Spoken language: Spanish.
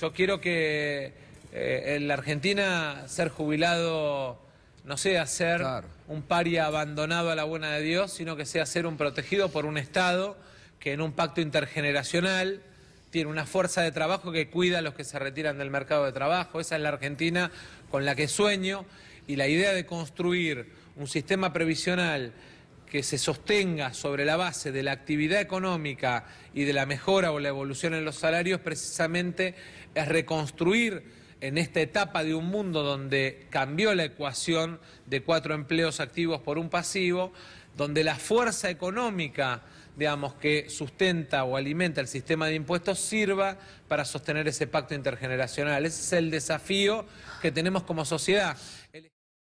Yo quiero que eh, en la Argentina ser jubilado no sea ser un paria abandonado a la buena de Dios, sino que sea ser un protegido por un Estado que en un pacto intergeneracional tiene una fuerza de trabajo que cuida a los que se retiran del mercado de trabajo. Esa es la Argentina con la que sueño y la idea de construir un sistema previsional que se sostenga sobre la base de la actividad económica y de la mejora o la evolución en los salarios, precisamente es reconstruir en esta etapa de un mundo donde cambió la ecuación de cuatro empleos activos por un pasivo, donde la fuerza económica, digamos, que sustenta o alimenta el sistema de impuestos sirva para sostener ese pacto intergeneracional. Ese es el desafío que tenemos como sociedad.